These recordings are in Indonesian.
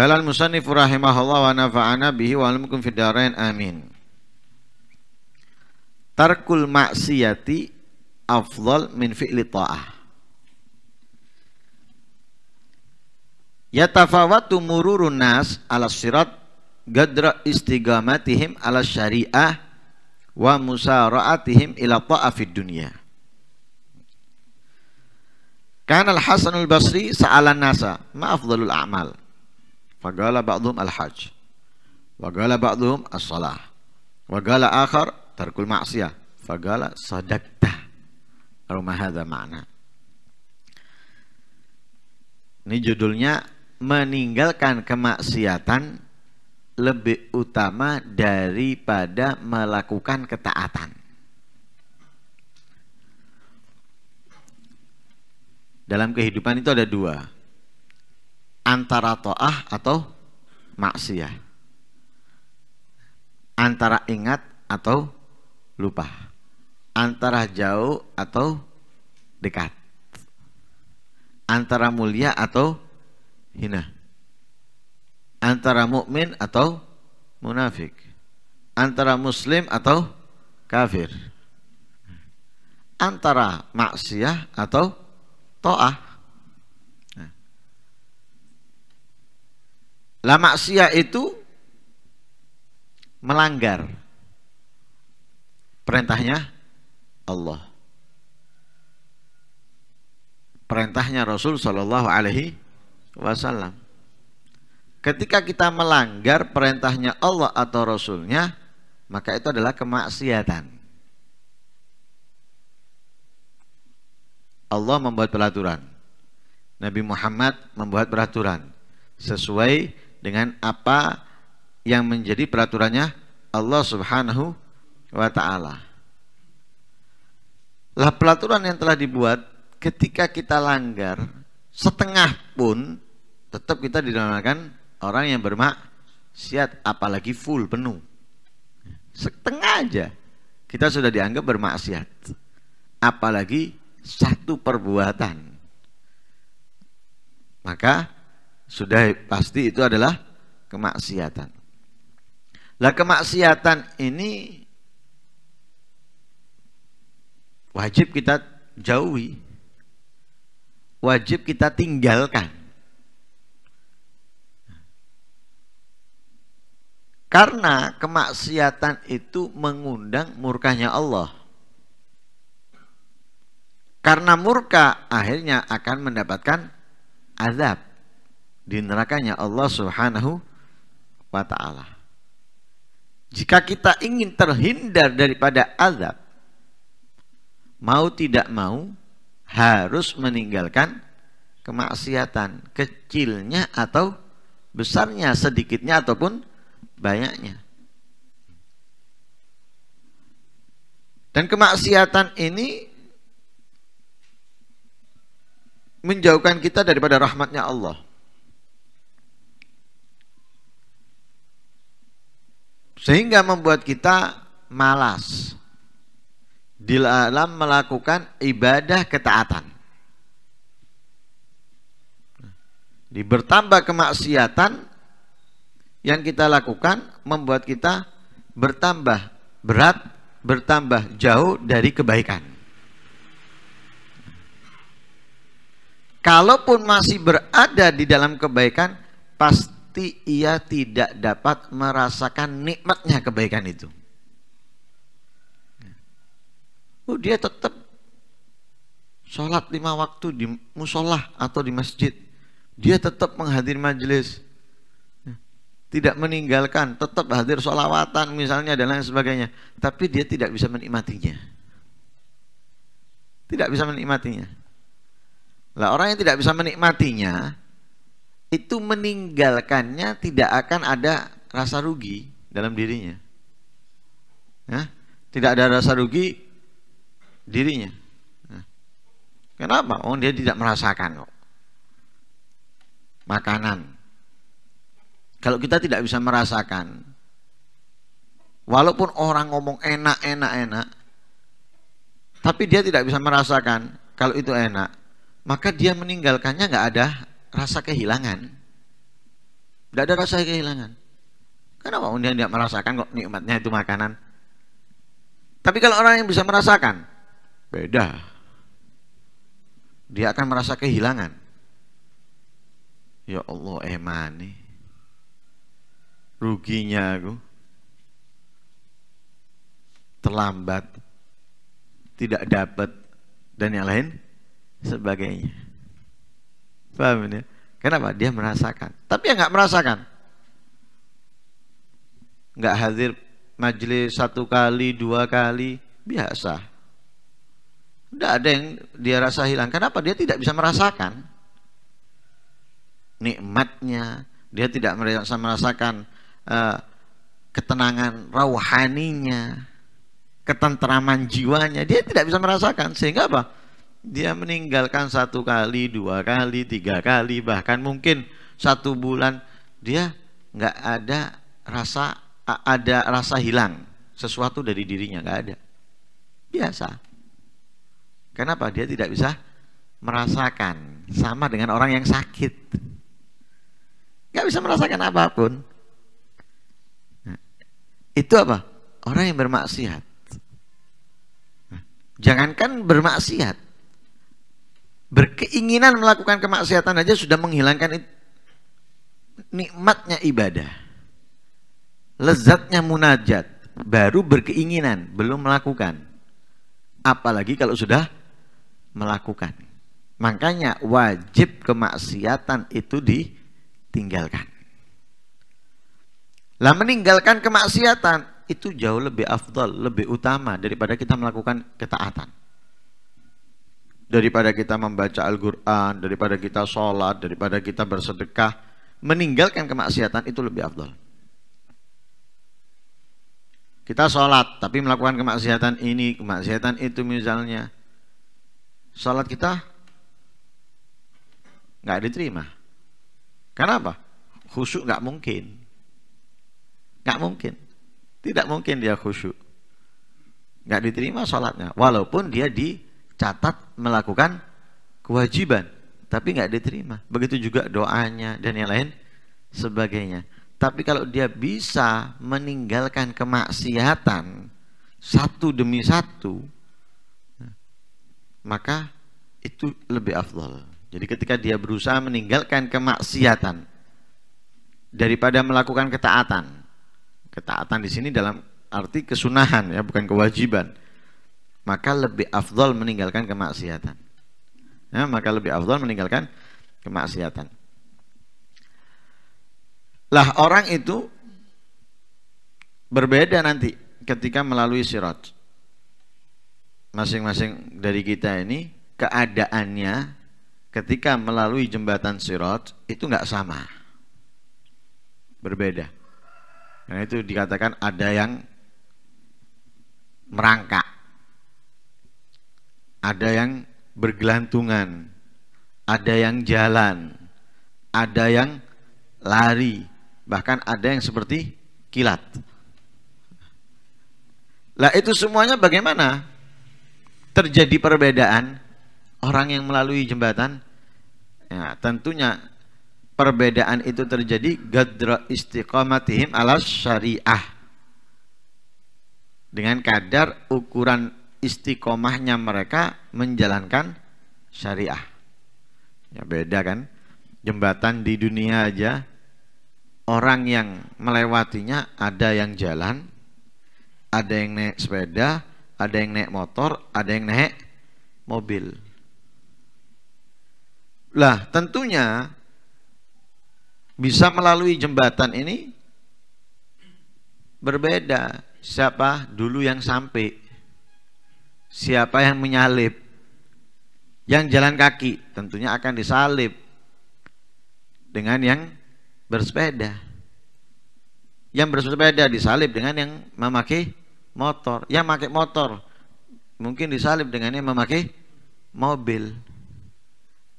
Galal musannif rahimahullah wa nafa'ana bihi wa alamukum fidarain amin. Tarkul maksiyati afdal min fi'li ta'ah. Yatafawatu mururun nas ala sirat gadra istigamatihim ala syariah wa musara'atihim ila ta'ah fid dunia. Kanal Hasanul Basri sa'alan nasa ma'afdalul a'mal. Fagala ba'dhum al-hajj. Wagala ba'dhum as-salah. Wagala akhar tarkul ma'siyah. Fagala sadakta. Rumah hadha makna. Ini judulnya meninggalkan kemaksiatan lebih utama daripada melakukan ketaatan. Dalam kehidupan itu ada dua, antara to'ah atau maksiyah antara ingat atau lupa antara jauh atau dekat antara mulia atau hina antara mukmin atau munafik antara muslim atau kafir antara maksiyah atau to'ah Lah maksiat itu melanggar perintahnya Allah. Perintahnya Rasul Shallallahu alaihi wasallam. Ketika kita melanggar perintahnya Allah atau Rasulnya, maka itu adalah kemaksiatan. Allah membuat peraturan. Nabi Muhammad membuat peraturan sesuai dengan apa yang menjadi peraturannya Allah Subhanahu wa taala. Lah peraturan yang telah dibuat ketika kita langgar setengah pun tetap kita dinamakan orang yang bermaksiat apalagi full penuh. Setengah aja kita sudah dianggap bermaksiat. Apalagi satu perbuatan. Maka sudah pasti itu adalah kemaksiatan. Lah kemaksiatan ini wajib kita jauhi. Wajib kita tinggalkan. Karena kemaksiatan itu mengundang murkanya Allah. Karena murka akhirnya akan mendapatkan azab di nerakanya Allah Subhanahu wa taala. Jika kita ingin terhindar daripada azab, mau tidak mau harus meninggalkan kemaksiatan, kecilnya atau besarnya, sedikitnya ataupun banyaknya. Dan kemaksiatan ini menjauhkan kita daripada rahmatnya Allah. Sehingga membuat kita malas di dalam melakukan ibadah ketaatan. Di bertambah kemaksiatan yang kita lakukan membuat kita bertambah berat, bertambah jauh dari kebaikan. Kalaupun masih berada di dalam kebaikan, pasti pasti ia tidak dapat merasakan nikmatnya kebaikan itu. Oh, dia tetap sholat lima waktu di musola atau di masjid. Dia tetap menghadiri majelis. Tidak meninggalkan, tetap hadir sholawatan misalnya dan lain sebagainya. Tapi dia tidak bisa menikmatinya. Tidak bisa menikmatinya. Lah orang yang tidak bisa menikmatinya, itu meninggalkannya tidak akan ada rasa rugi dalam dirinya. Nah, tidak ada rasa rugi dirinya. Nah, kenapa? Oh, dia tidak merasakan kok. Makanan. Kalau kita tidak bisa merasakan, walaupun orang ngomong enak, enak, enak, tapi dia tidak bisa merasakan kalau itu enak, maka dia meninggalkannya nggak ada rasa kehilangan. Tidak ada rasa kehilangan. Kenapa dia tidak merasakan kok nikmatnya itu makanan? Tapi kalau orang yang bisa merasakan, beda. Dia akan merasa kehilangan. Ya Allah, emani. Eh, Ruginya aku. Terlambat. Tidak dapat. Dan yang lain sebagainya. Paham ini? Kenapa? Dia merasakan. Tapi yang nggak merasakan, nggak hadir majelis satu kali, dua kali, biasa. Tidak ada yang dia rasa hilang. Kenapa? Dia tidak bisa merasakan nikmatnya. Dia tidak merasa merasakan uh, ketenangan rauhaninya, ketentraman jiwanya. Dia tidak bisa merasakan. Sehingga apa? dia meninggalkan satu kali, dua kali, tiga kali, bahkan mungkin satu bulan dia nggak ada rasa ada rasa hilang sesuatu dari dirinya nggak ada biasa kenapa dia tidak bisa merasakan sama dengan orang yang sakit Gak bisa merasakan apapun nah, itu apa orang yang bermaksiat nah, jangankan bermaksiat berkeinginan melakukan kemaksiatan aja sudah menghilangkan nikmatnya ibadah. Lezatnya munajat baru berkeinginan, belum melakukan. Apalagi kalau sudah melakukan. Makanya wajib kemaksiatan itu ditinggalkan. Lah meninggalkan kemaksiatan itu jauh lebih afdal, lebih utama daripada kita melakukan ketaatan daripada kita membaca Al-Quran, daripada kita sholat, daripada kita bersedekah, meninggalkan kemaksiatan itu lebih afdol. Kita sholat, tapi melakukan kemaksiatan ini, kemaksiatan itu misalnya. Sholat kita nggak diterima. Kenapa? Khusyuk nggak mungkin. Nggak mungkin. Tidak mungkin dia khusyuk. Nggak diterima sholatnya, walaupun dia di catat melakukan kewajiban tapi nggak diterima begitu juga doanya dan yang lain sebagainya tapi kalau dia bisa meninggalkan kemaksiatan satu demi satu maka itu lebih afdol jadi ketika dia berusaha meninggalkan kemaksiatan daripada melakukan ketaatan ketaatan di sini dalam arti kesunahan ya bukan kewajiban maka lebih afdol meninggalkan kemaksiatan. Ya, maka lebih afdol meninggalkan kemaksiatan. Lah orang itu berbeda nanti ketika melalui sirat. Masing-masing dari kita ini keadaannya ketika melalui jembatan sirat itu nggak sama. Berbeda. Nah, itu dikatakan ada yang merangkak ada yang bergelantungan, ada yang jalan, ada yang lari, bahkan ada yang seperti kilat. Lah itu semuanya bagaimana? Terjadi perbedaan orang yang melalui jembatan. Ya, tentunya perbedaan itu terjadi gadra istiqamatihim ala syariah. Dengan kadar ukuran istiqomahnya mereka menjalankan syariah. Ya beda kan? Jembatan di dunia aja orang yang melewatinya ada yang jalan, ada yang naik sepeda, ada yang naik motor, ada yang naik mobil. Lah, tentunya bisa melalui jembatan ini berbeda siapa dulu yang sampai siapa yang menyalib yang jalan kaki tentunya akan disalib dengan yang bersepeda yang bersepeda disalib dengan yang memakai motor yang memakai motor mungkin disalib dengan yang memakai mobil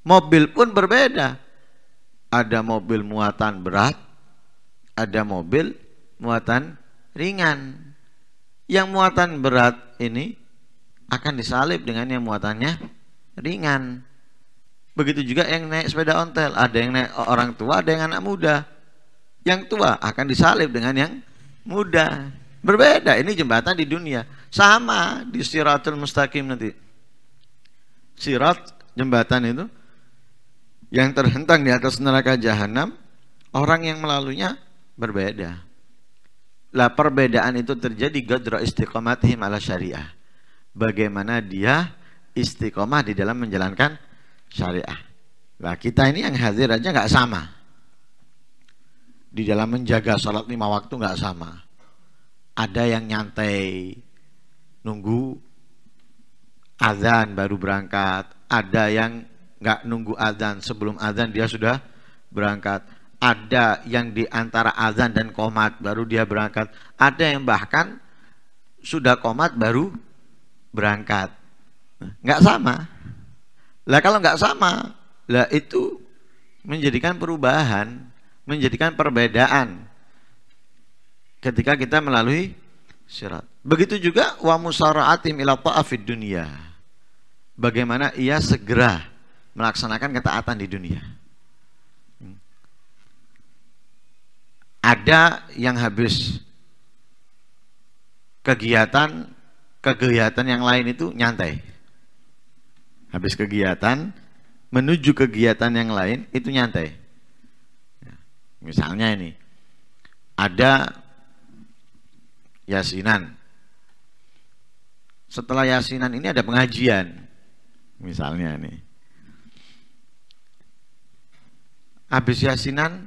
mobil pun berbeda ada mobil muatan berat ada mobil muatan ringan yang muatan berat ini akan disalib dengan yang muatannya ringan. Begitu juga yang naik sepeda ontel, ada yang naik orang tua, ada yang anak muda. Yang tua akan disalib dengan yang muda. Berbeda, ini jembatan di dunia. Sama di siratul mustaqim nanti. Sirat jembatan itu yang terhentang di atas neraka jahanam, orang yang melaluinya berbeda. Lah perbedaan itu terjadi gadra istiqamatihim ala syariah bagaimana dia istiqomah di dalam menjalankan syariah. Nah kita ini yang hadir aja nggak sama. Di dalam menjaga sholat lima waktu nggak sama. Ada yang nyantai nunggu azan baru berangkat. Ada yang nggak nunggu azan sebelum azan dia sudah berangkat. Ada yang di antara azan dan komat baru dia berangkat. Ada yang bahkan sudah komat baru berangkat. Nggak sama. Lah kalau nggak sama, lah itu menjadikan perubahan, menjadikan perbedaan ketika kita melalui syarat. Begitu juga wa musara'atim ila ta'afid dunia. Bagaimana ia segera melaksanakan ketaatan di dunia. Ada yang habis kegiatan kegiatan yang lain itu nyantai. Habis kegiatan, menuju kegiatan yang lain itu nyantai. Ya, misalnya ini, ada yasinan. Setelah yasinan ini ada pengajian. Misalnya ini Habis yasinan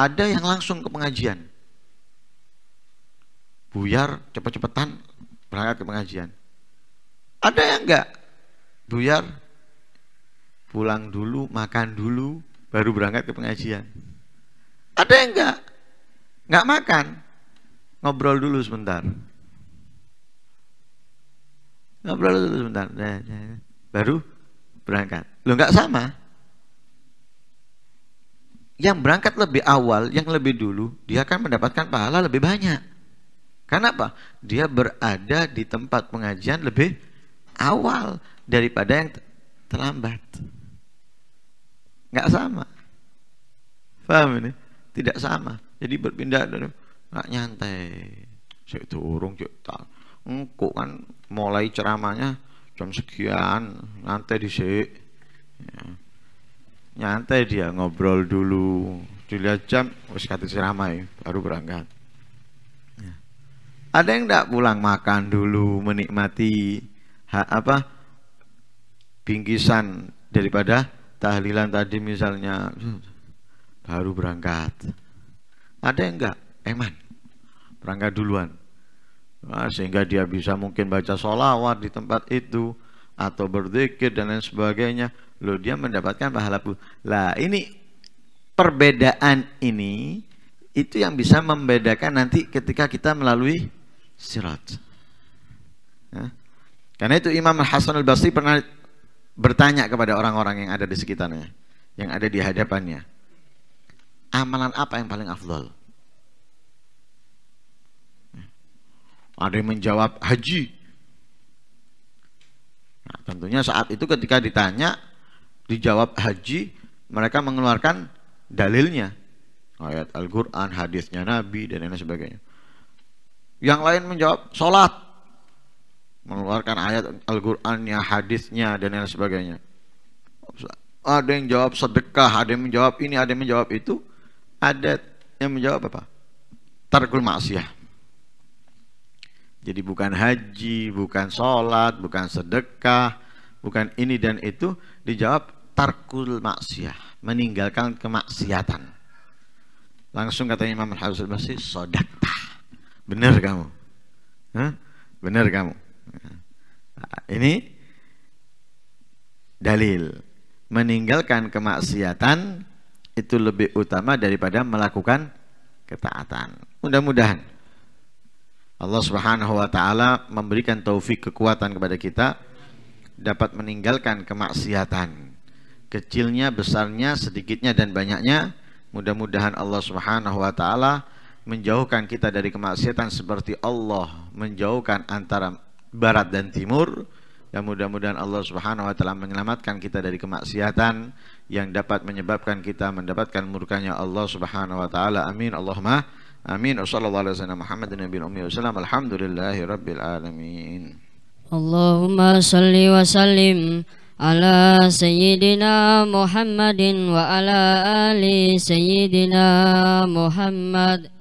ada yang langsung ke pengajian. Buyar cepat-cepatan berangkat ke pengajian. Ada yang enggak? Buyar pulang dulu, makan dulu, baru berangkat ke pengajian. Ada yang enggak? Enggak makan, ngobrol dulu sebentar. Ngobrol dulu sebentar, ya, ya, ya. baru berangkat. Lo enggak sama? Yang berangkat lebih awal, yang lebih dulu, dia akan mendapatkan pahala lebih banyak. Karena apa? Dia berada di tempat pengajian lebih awal daripada yang terlambat. Nggak sama. Paham ini? Tidak sama. Jadi berpindah dari nggak nyantai. Saya turun juta. Engkau kan mulai ceramahnya jam sekian, nyantai di Ya. Nyantai dia ngobrol dulu. Dilihat jam, wis kate ceramah ya, baru berangkat. Ada yang tidak pulang makan dulu menikmati ha, apa bingkisan daripada tahlilan tadi misalnya baru berangkat. Ada yang enggak? Eman eh, berangkat duluan. Nah, sehingga dia bisa mungkin baca solawat di tempat itu atau berzikir dan lain sebagainya. lo dia mendapatkan pahala pun Lah ini perbedaan ini itu yang bisa membedakan nanti ketika kita melalui sirat. Ya. Karena itu Imam Hasan al-Basri pernah bertanya kepada orang-orang yang ada di sekitarnya, yang ada di hadapannya. Amalan apa yang paling afdol? Ya. Ada yang menjawab haji. Nah, tentunya saat itu ketika ditanya, dijawab haji, mereka mengeluarkan dalilnya. Ayat Al-Quran, hadisnya Nabi, dan lain sebagainya. Yang lain menjawab sholat, mengeluarkan ayat Al-Qur'annya, hadisnya dan lain sebagainya. Ada yang jawab sedekah, ada yang menjawab ini, ada yang menjawab itu. Ada yang menjawab apa? Tarkul maksiat. Jadi bukan haji, bukan sholat, bukan sedekah, bukan ini dan itu. Dijawab tarkul maksiat, meninggalkan kemaksiatan. Langsung katanya Imam al al Basri, sodakta. Benar kamu. Hah? Benar kamu. ini dalil. Meninggalkan kemaksiatan itu lebih utama daripada melakukan ketaatan. Mudah-mudahan Allah Subhanahu wa taala memberikan taufik kekuatan kepada kita dapat meninggalkan kemaksiatan kecilnya, besarnya, sedikitnya dan banyaknya. Mudah-mudahan Allah Subhanahu wa taala menjauhkan kita dari kemaksiatan seperti Allah menjauhkan antara barat dan timur dan mudah-mudahan Allah Subhanahu wa taala menyelamatkan kita dari kemaksiatan yang dapat menyebabkan kita mendapatkan murkanya Allah Subhanahu wa taala amin Allahumma amin sallallahu alaihi wasallam Muhammadin nabiyil ummi wasallam alhamdulillahi rabbil alamin Allahumma salli wa sallim على سيدنا محمد وعلى آل سيدنا محمد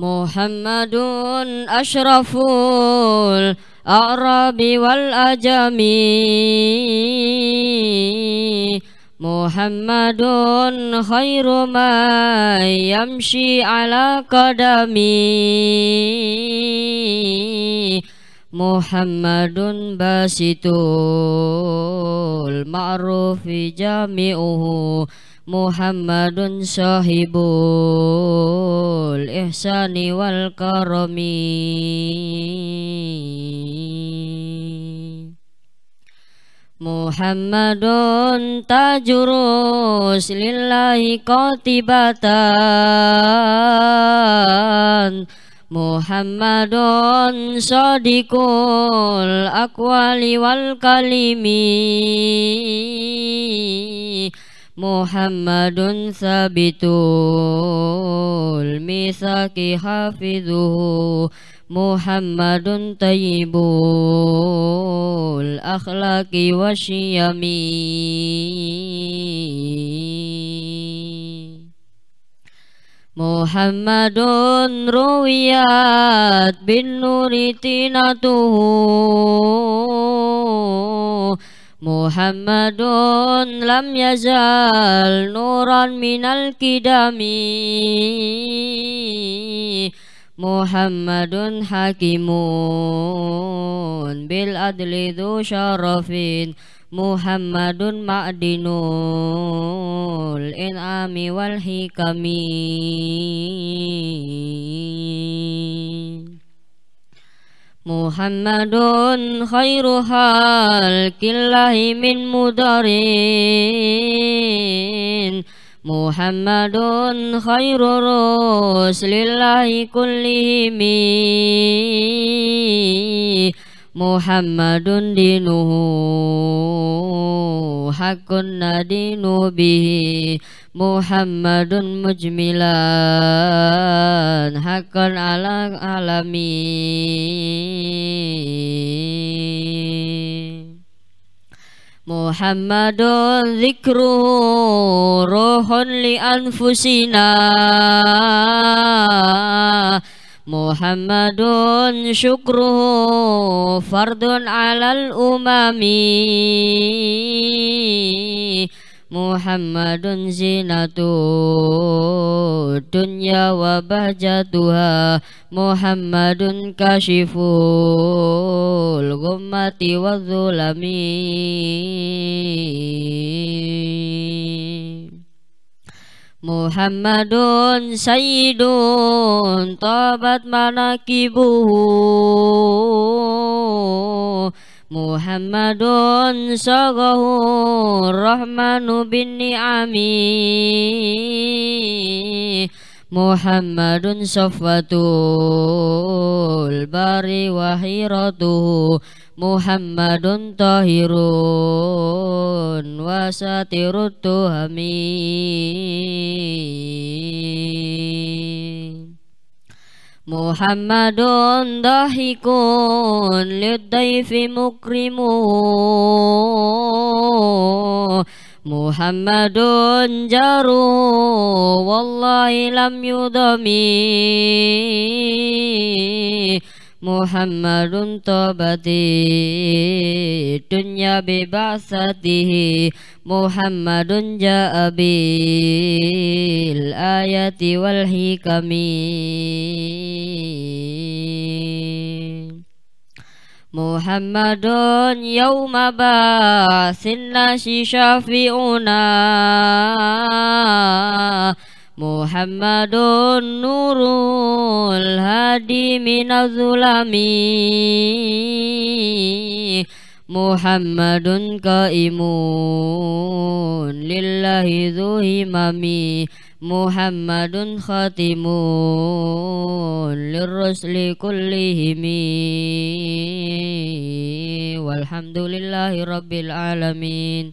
Muhammadun ashraful Arabi wal ajami Muhammadun khairu man yamshi ala qadami Muhammadun basitul ma'rufi jami'uhu Muhammadun sahibul ihsani wal karami Muhammadun tajurus lillahi qatibatan Muhammadun sadiqul akwali wal kalimi Muhammadun sabitul misaki hafizuhu Muhammadun tayyibul akhlaki wasyami Muhammadun ruwiyat bin nuritinatuhu محمد لم يزال نورا من الكدام محمد حكيم بالعدل ذو شرف محمد معدن الإنعام والحكم محمد خير خلق الله من مدرين محمد خير رسل الله كلهم محمد دينه حق ندين به Muhammadun mujmilan Hakon ala alami. Muhammadun zikru rohon li anfusina Muhammadun syukru Fardun alal umami Muhammadun zinatu dunya wa bahjatuha Muhammadun kashiful gummati wa zulami Muhammadun sayyidun tabat manakibuhu Muhammadun sagahu rahmanu bin ni'ami Muhammadun safwatul bari wa Muhammadun tahirun wa tuhami Muhammadun dahikun lidayfi mukrimu Muhammadun jaru wallahi lam yudami محمد توبتي الدنيا ببعثته محمد جاء بالآيات والحكم محمد يوم بعث الناس شافعنا Muhammadun nurul hadi minazulami Muhammadun kaimun lillahi zuhimami Muhammadun khatimun lirrusli kullihimi Walhamdulillahi rabbil alamin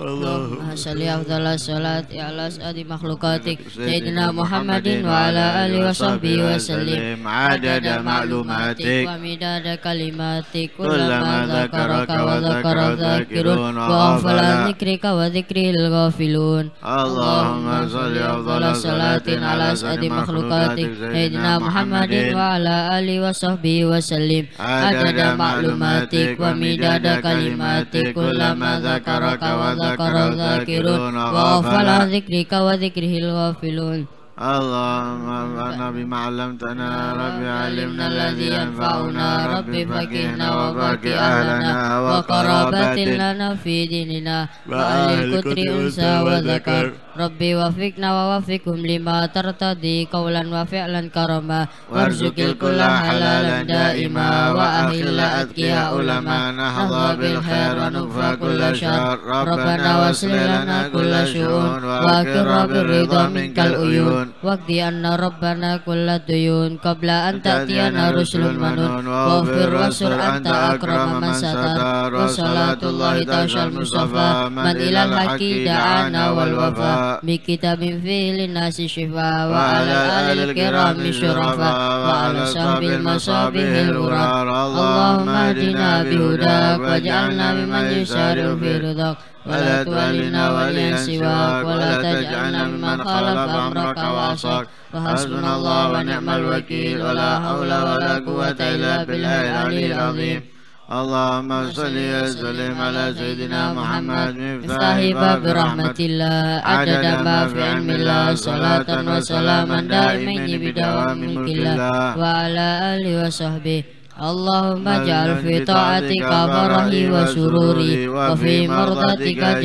Allahumma salli ala Muhammadin wa ala alihi wa Muhammadin wa ala alihi wa sahbihi wa sallim. Adada ma'lumatik kalimatik. Kullama dzakara kawa dzakara dzikrun wa ghafala dzikri kawa dzikri lil ghafilun. Allahumma salli Muhammadin wa ala alihi wa sahbihi wa sallim. Adada ma'lumatik wa midada kalimatik. ذكر ذاكرون وغفل عن ذكرك وذكره الغافلون اللهم انفعنا بما علمتنا رب علمنا الذي ينفعنا رب فكهنا وفقه اهلنا لنا في ديننا واهل الكتر انثى وذكر ربي وفقنا ووفقهم لما ترتضي قولا وفعلا كرما وارزق الكل حلالا دائما واخل اذكياء لما نحظى بالخير ونكفى كل شر ربنا واصلح لنا كل شؤون واكرم بالرضا منك العيون Waktu waqdi anna rabbana kulla duyun qabla an ta'tiyana rusulun manun waghfir wasur anta akrama man satar wa salatullahi ta'ashal mustafa man ilal haqi da'ana wal wafa bi kitabin fi linnasi shifa wa ala alil kirami syurafa wa ala sahbil masabihil urad Allahumma adina bihudak wa ja'alna bimanjusari firudak wa ولا تولنا وليا سواك ولا تجعلنا ممن خالف أمرك وعصاك وحسبنا الله ونعم الوكيل ولا حول ولا قوة إلا بالله العلي العظيم اللهم صل وسلم على سيدنا محمد مفتاح باب رحمة الله عدد ما في علم الله صلاة وسلاما دائمين بدوام ملك الله وعلى آله وصحبه Allahumma ja'al fi ta'atika wa sururi wa fi mardatika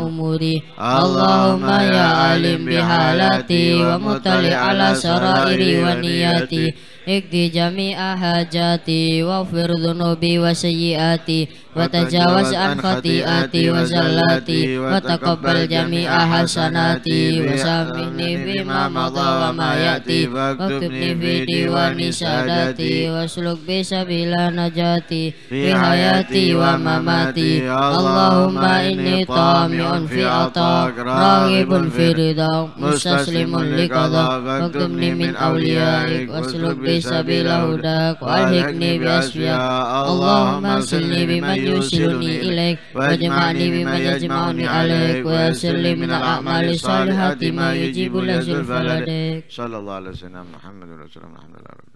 umuri Allahumma ya, ya alim bihalati wa mutali ala sarairi wa niyati ikdi jami'a hajati wa firdhunubi wa sayyiati وتجاوز عن خطيئتي وزلاتي وتقبل جميع حسناتي وسامحني بما مضى وما يأتي واكتبني في ديوان سعادتي واسلك بسبيل نجاتي في حياتي ومماتي اللهم إني طامع في عطاك راغب في رضاك مستسلم لقضاك واكتبني من أوليائك واسلك بسبيل هداك والحقني بأسفياك اللهم سلني بمن يوصلني إليك واجمعني بمن يجمعني عليك ويسر لي من الأعمال الصالحات ما يجيب لزلف لديك صلى الله على سيدنا محمد وسلم الحمد لله رب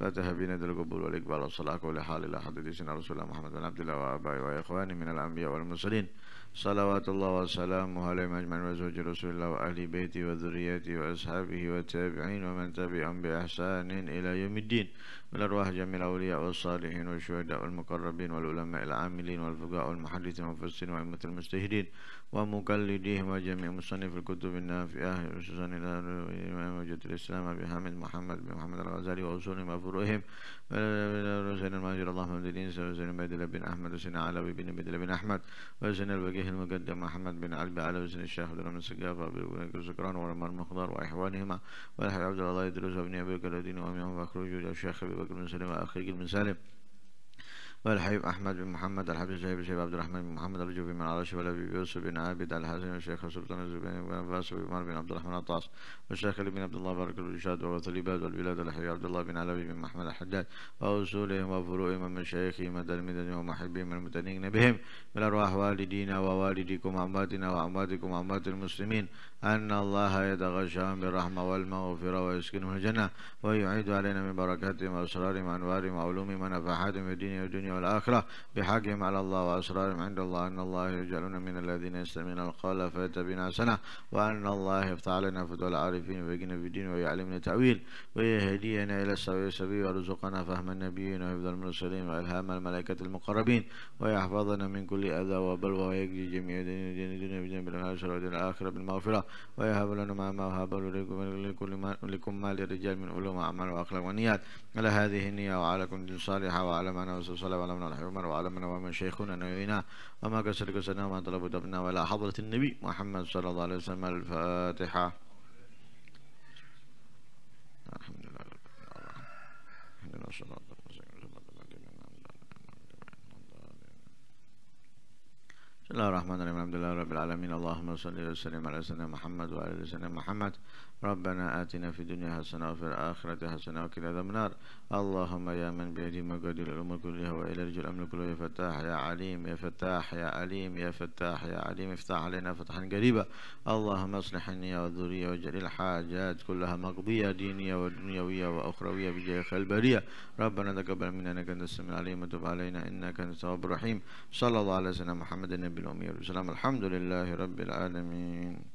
فاتح بنا القبول والإقبال والصلاة ولحال إلى حضرة سيدنا رسول الله محمد بن عبد الله وآبائه وإخوانه من الأنبياء والمرسلين صلوات الله وسلامه عليهم أجمعين وزوج رسول الله وأهل بيته وذريته وأصحابه والتابعين ومن تبعهم بإحسان إلى يوم الدين بالأرواح جميع الأولياء والصالحين والشهداء والمقربين والعلماء العاملين والفقهاء والمحدثين والمفسرين وأئمة المجتهدين ومقلديهم وجميع مصنف الكتب النافعة وسنن الإمام وجد الإسلام أبي حامد محمد بن محمد الغزالي وأصولهم وفروعهم وسن الماجر اللهم حمد الدين وسن بدل بن أحمد وسن علوي بن بدل بن أحمد وسن الوجيه المقدم محمد بن علي علوي وسن الشيخ عبد الرحمن السقاف وأبي سكران ورمان مقدار وإخوانهما والحي عبد الله يدرس وابن أبي كالدين وأميهم وأخرجوا الشيخ أبي que más a Selim'e, que me sale. والحبيب أحمد بن محمد الحبيب زيد بن عبد الرحمن بن محمد الجوفي بن عرش بن يوسف بن عابد الحسن الشيخ سلطان الزبير بن فاس بن عمر بن عبد الرحمن الطاس والشيخ علي بن عبد الله بارك الله الرشاد وثليبات والبلاد الحي عبد الله بن علوي بن محمد الحداد وأصولهم وفروعهم ومن شيخهم وتلميذهم ومحبهم المتنين بهم من أرواح والدينا ووالديكم وأمواتنا وأمواتكم وأموات المسلمين أن الله يتغشاهم بالرحمة والمغفرة ويسكنهم الجنة ويعيد علينا من بركاتهم وأسرارهم وأنوارهم وعلومهم ونفحاتهم في الدنيا والدنيا والآخرة بحقهم على الله وأسرارهم عند الله أن الله يجعلنا من الذين يستمعون القول فيتبعون سنة وأن الله يفتح علينا فتوى العارفين ويقنا في الدين ويعلمنا التأويل ويهدينا إلى السوي السبيل ويرزقنا فهم النبيين وحفظ المرسلين وإلهام الملائكة المقربين ويحفظنا من كل أذى وبلوى ويجزي جميع دين الدين الدنيا بجنب الآخرة ودين الآخرة بالمغفرة ويهب لنا ما ما وهب لكم ما للرجال من علوم وأعمال وأخلاق ونيات على هذه النية وعلى كل صالحة وعلى ما نوصل ولمنا الحرمان وعلمنا ومن شيخنا نبينا وما كسر كسرنا وما طلب دفنا ولا حضرة النبي محمد صلى الله عليه وسلم الفاتحة الحمد لله الحمد لله بسم الله الرحمن الرحيم الحمد لله رب العالمين اللهم صل وسلم على سيدنا محمد وعلى سيدنا محمد ربنا آتنا في الدنيا حسنة وفي الآخرة حسنة وقنا عذاب النار اللهم يا من بيده مقادير الأمور كلها وإلى رجل الأمن كله يا فتاح يا عليم يا فتاح يا عليم يا فتاح يا عليم افتح علينا فتحا قريبا اللهم اصلح النية والذرية واجعل الحاجات كلها مقضية دينية ودنيوية وأخروية بجاه البرية ربنا تقبل منا إنك أنت السميع العليم وتب علينا إنك أنت التواب الرحيم صلى الله على سيدنا محمد النبي الأمي والسلام الحمد لله رب العالمين